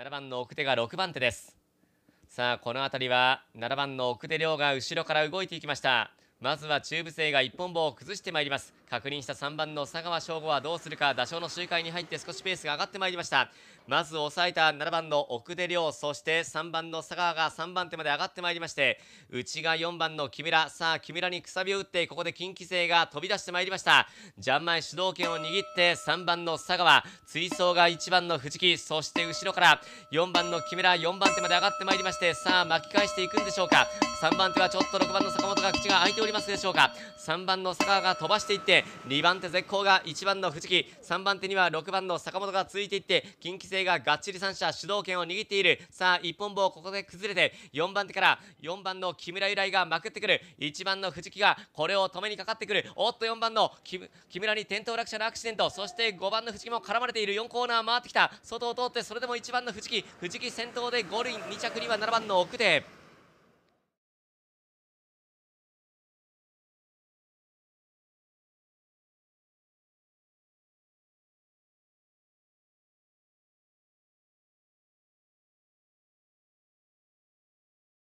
7番の奥手が6番手ですさあこの辺りは7番の奥手亮が後ろから動いていきましたまずは中部勢が一本棒を崩してまいります確認した3番の佐川翔吾はどうするか打賞の周回に入って少しペースが上がってまいりましたまず抑えた7番の奥出亮そして3番の佐川が3番手まで上がってまいりまして内が4番の木村さあ木村にくさびを打ってここで近畿勢が飛び出してまいりましたジャンマイ主導権を握って3番の佐川追走が1番の藤木そして後ろから4番の木村4番手まで上がってまいりましてさあ巻き返していくんでしょうか3番手はちょっと6番の坂本が口が開いておりりますでしょうか3番の坂が飛ばしていって2番手絶好が1番の藤木3番手には6番の坂本が続いていって近畿勢ががっちり3者主導権を握っているさあ一本棒ここで崩れて4番手から4番の木村由来がまくってくる1番の藤木がこれを止めにかかってくるおっと4番の木村に転倒落車のアクシデントそして5番の藤木も絡まれている4コーナー回ってきた外を通ってそれでも1番の藤木藤木先頭で5塁2着には7番の奥手